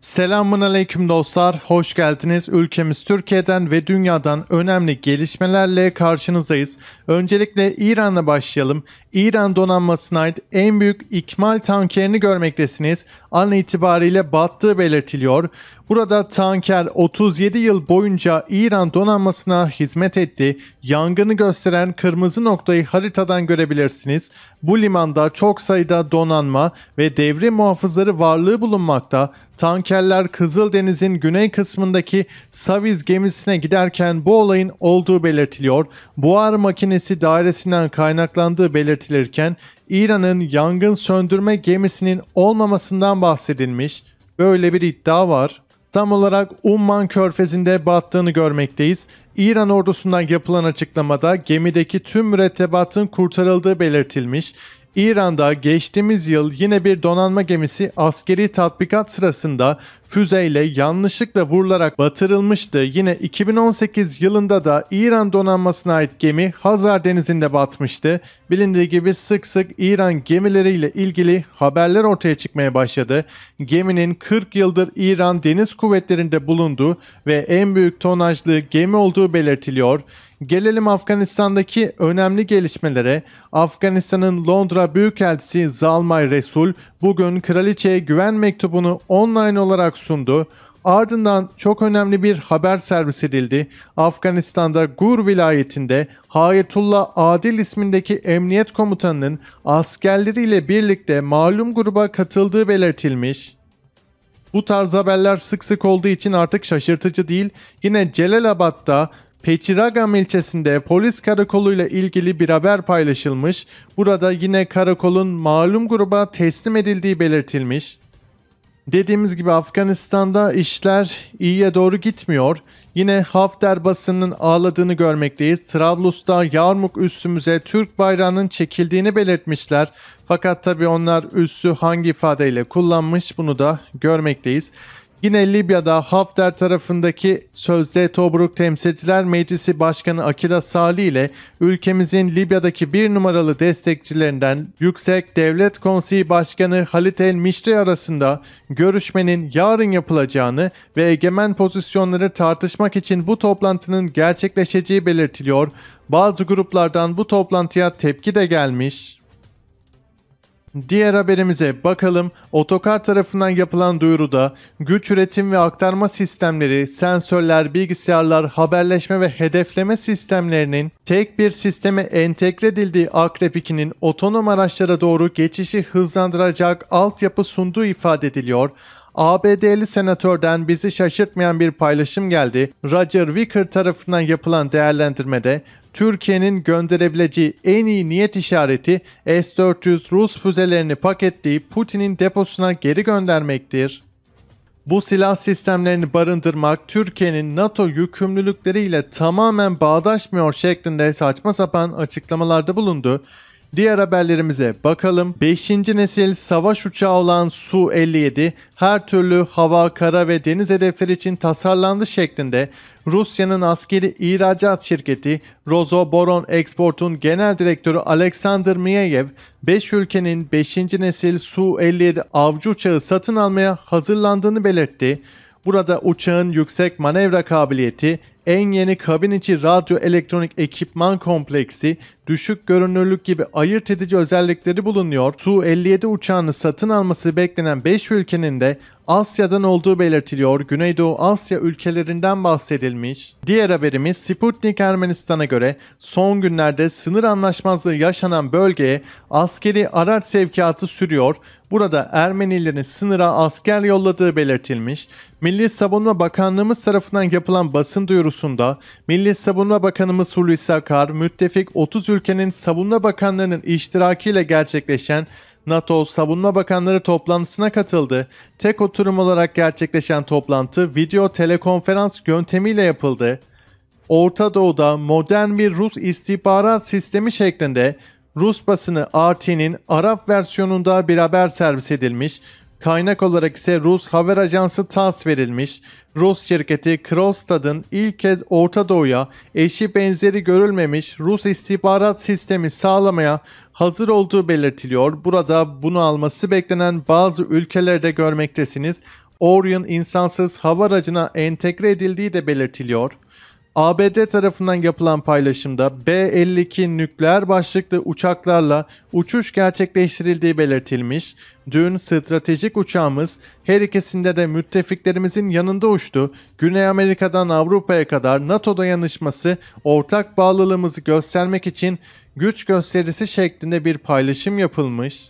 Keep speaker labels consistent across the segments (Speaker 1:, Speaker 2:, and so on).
Speaker 1: Selamun Aleyküm dostlar, hoş geldiniz. Ülkemiz Türkiye'den ve dünyadan önemli gelişmelerle karşınızdayız. Öncelikle İran'la başlayalım. İran donanmasına ait en büyük ikmal tankerini görmektesiniz. An itibariyle battığı belirtiliyor. Burada tanker 37 yıl boyunca İran donanmasına hizmet etti. Yangını gösteren kırmızı noktayı haritadan görebilirsiniz. Bu limanda çok sayıda donanma ve devrim muhafızları varlığı bulunmakta tankerler Kızıldeniz'in güney kısmındaki Saviz gemisine giderken bu olayın olduğu belirtiliyor. Buhar makinesi dairesinden kaynaklandığı belirtilirken İran'ın yangın söndürme gemisinin olmamasından bahsedilmiş. Böyle bir iddia var. Tam olarak Umman körfezinde battığını görmekteyiz. İran ordusundan yapılan açıklamada gemideki tüm mürettebatın kurtarıldığı belirtilmiş. İran'da geçtiğimiz yıl yine bir donanma gemisi askeri tatbikat sırasında füzeyle yanlışlıkla vurularak batırılmıştı. Yine 2018 yılında da İran donanmasına ait gemi Hazar Denizi'nde batmıştı. Bilindiği gibi sık sık İran gemileriyle ilgili haberler ortaya çıkmaya başladı. Geminin 40 yıldır İran Deniz Kuvvetleri'nde bulunduğu ve en büyük tonajlı gemi olduğu belirtiliyor. Gelelim Afganistan'daki önemli gelişmelere. Afganistan'ın Londra Büyükelçisi Zalmay Resul bugün kraliçeye güven mektubunu online olarak sundu. Ardından çok önemli bir haber servis edildi. Afganistan'da Gur vilayetinde Hayetullah Adil ismindeki emniyet komutanının askerleriyle birlikte malum gruba katıldığı belirtilmiş. Bu tarz haberler sık sık olduğu için artık şaşırtıcı değil. Yine Celalabad'da Peçiragam ilçesinde polis karakoluyla ilgili bir haber paylaşılmış. Burada yine karakolun malum gruba teslim edildiği belirtilmiş. Dediğimiz gibi Afganistan'da işler iyiye doğru gitmiyor. Yine Hafter basının ağladığını görmekteyiz. Trablus'ta Yarmuk üssümüze Türk bayrağının çekildiğini belirtmişler. Fakat tabi onlar üssü hangi ifadeyle kullanmış bunu da görmekteyiz. Yine Libya'da Hafter tarafındaki sözde Tobruk Temsilciler Meclisi Başkanı Akila Salih ile ülkemizin Libya'daki bir numaralı destekçilerinden Yüksek Devlet Konseyi Başkanı Halit El Mişri arasında görüşmenin yarın yapılacağını ve egemen pozisyonları tartışmak için bu toplantının gerçekleşeceği belirtiliyor. Bazı gruplardan bu toplantıya tepki de gelmiş. Diğer haberimize bakalım. Otokar tarafından yapılan duyuruda güç üretim ve aktarma sistemleri, sensörler, bilgisayarlar, haberleşme ve hedefleme sistemlerinin tek bir sisteme entegre edildiği Akrep 2'nin otonom araçlara doğru geçişi hızlandıracak altyapı sunduğu ifade ediliyor. ABD'li senatörden bizi şaşırtmayan bir paylaşım geldi. Roger Wicker tarafından yapılan değerlendirmede Türkiye'nin gönderebileceği en iyi niyet işareti S-400 Rus füzelerini paketleyip Putin'in deposuna geri göndermektir. Bu silah sistemlerini barındırmak Türkiye'nin NATO yükümlülükleriyle tamamen bağdaşmıyor şeklinde saçma sapan açıklamalarda bulundu. Diğer haberlerimize bakalım. 5. nesil savaş uçağı olan Su-57 her türlü hava, kara ve deniz hedefleri için tasarlandı şeklinde Rusya'nın askeri ihracat şirketi Rosoboron Export'un genel direktörü Alexander Miyeyev, 5 ülkenin 5. nesil Su-57 avcı uçağı satın almaya hazırlandığını belirtti. Burada uçağın yüksek manevra kabiliyeti, en yeni kabin içi radyo elektronik ekipman kompleksi, düşük görünürlük gibi ayırt edici özellikleri bulunuyor. Su-57 uçağını satın alması beklenen 5 ülkenin de Asya'dan olduğu belirtiliyor. Güneydoğu Asya ülkelerinden bahsedilmiş. Diğer haberimiz Sputnik Ermenistan'a göre son günlerde sınır anlaşmazlığı yaşanan bölgeye askeri araç sevkiyatı sürüyor. Burada Ermenilerin sınıra asker yolladığı belirtilmiş. Milli Savunma Bakanlığımız tarafından yapılan basın duyurusu duyurusunda Milli Savunma Bakanımız Hulusi Akar, müttefik 30 ülkenin savunma bakanlarının iştirakiyle gerçekleşen NATO Savunma Bakanları toplantısına katıldı. Tek oturum olarak gerçekleşen toplantı video telekonferans yöntemiyle yapıldı. Orta Doğu'da modern bir Rus istihbarat sistemi şeklinde Rus basını RT'nin Arap versiyonunda bir haber servis edilmiş. Kaynak olarak ise Rus haber ajansı TASS verilmiş. Rus şirketi Krostad'ın ilk kez Orta Doğu'ya eşi benzeri görülmemiş Rus istihbarat sistemi sağlamaya hazır olduğu belirtiliyor. Burada bunu alması beklenen bazı ülkelerde görmektesiniz. Orion insansız hava aracına entegre edildiği de belirtiliyor. ABD tarafından yapılan paylaşımda B-52 nükleer başlıklı uçaklarla uçuş gerçekleştirildiği belirtilmiş. Dün stratejik uçağımız her ikisinde de müttefiklerimizin yanında uçtu. Güney Amerika'dan Avrupa'ya kadar NATO dayanışması ortak bağlılığımızı göstermek için güç gösterisi şeklinde bir paylaşım yapılmış.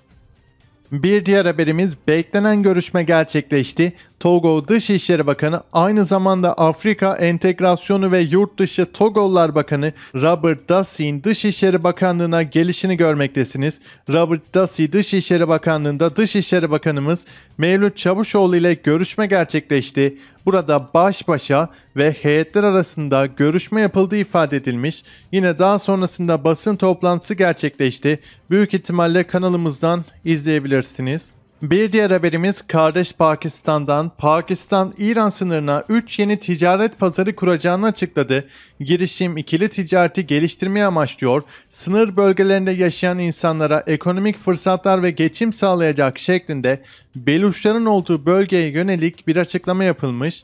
Speaker 1: Bir diğer haberimiz beklenen görüşme gerçekleşti. Togo Dışişleri Bakanı aynı zamanda Afrika Entegrasyonu ve Yurtdışı Togollar Bakanı Robert Dassey'in Dışişleri Bakanlığı'na gelişini görmektesiniz. Robert Dassey Dışişleri Bakanlığı'nda Dışişleri Bakanımız Mevlüt Çavuşoğlu ile görüşme gerçekleşti. Burada baş başa ve heyetler arasında görüşme yapıldığı ifade edilmiş. Yine daha sonrasında basın toplantısı gerçekleşti. Büyük ihtimalle kanalımızdan izleyebilirsiniz. Bir diğer haberimiz kardeş Pakistan'dan. Pakistan İran sınırına 3 yeni ticaret pazarı kuracağını açıkladı. Girişim ikili ticareti geliştirmeye amaçlıyor. Sınır bölgelerinde yaşayan insanlara ekonomik fırsatlar ve geçim sağlayacak şeklinde Beluşların olduğu bölgeye yönelik bir açıklama yapılmış.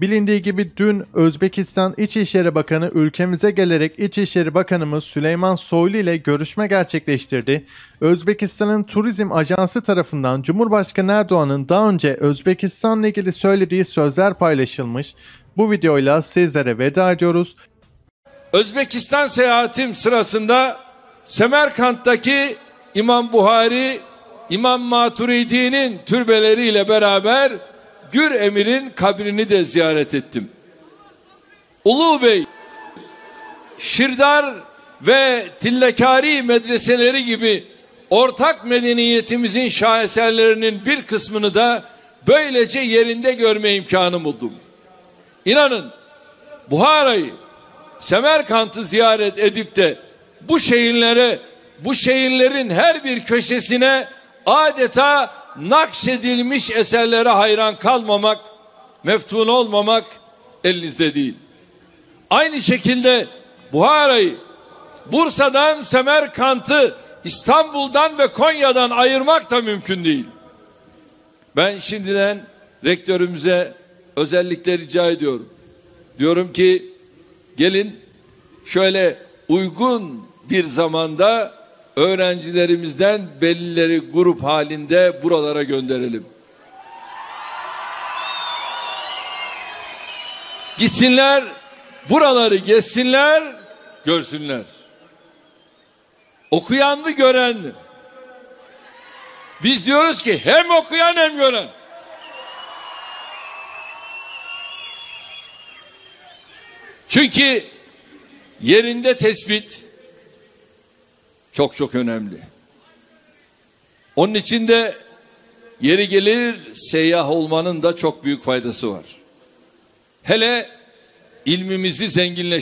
Speaker 1: Bilindiği gibi dün Özbekistan İçişleri Bakanı ülkemize gelerek İçişleri Bakanımız Süleyman Soylu ile görüşme gerçekleştirdi. Özbekistan'ın Turizm Ajansı tarafından Cumhurbaşkanı Erdoğan'ın daha önce Özbekistan'la ilgili söylediği sözler paylaşılmış. Bu videoyla sizlere veda ediyoruz.
Speaker 2: Özbekistan seyahatim sırasında Semerkant'taki İmam Buhari, İmam Maturidi'nin türbeleriyle beraber Gür Emir'in kabrini de ziyaret ettim. Ulu Bey, Şirdar ve Tillekari medreseleri gibi ortak medeniyetimizin şaheserlerinin bir kısmını da böylece yerinde görme imkanı buldum. İnanın Buhara'yı, Semerkant'ı ziyaret edip de bu şehirlere, bu şehirlerin her bir köşesine adeta nakşedilmiş eserlere hayran kalmamak, meftun olmamak elinizde değil. Aynı şekilde Buhara'yı, Bursa'dan Semerkant'ı, İstanbul'dan ve Konya'dan ayırmak da mümkün değil. Ben şimdiden rektörümüze özellikle rica ediyorum. Diyorum ki gelin şöyle uygun bir zamanda öğrencilerimizden bellileri grup halinde buralara gönderelim. Gitsinler, buraları geçsinler, görsünler. Okuyan mı gören mi? Biz diyoruz ki hem okuyan hem gören. Çünkü yerinde tespit, çok çok önemli. Onun için de yeri gelir seyyah olmanın da çok büyük faydası var. Hele ilmimizi zenginleştirmek.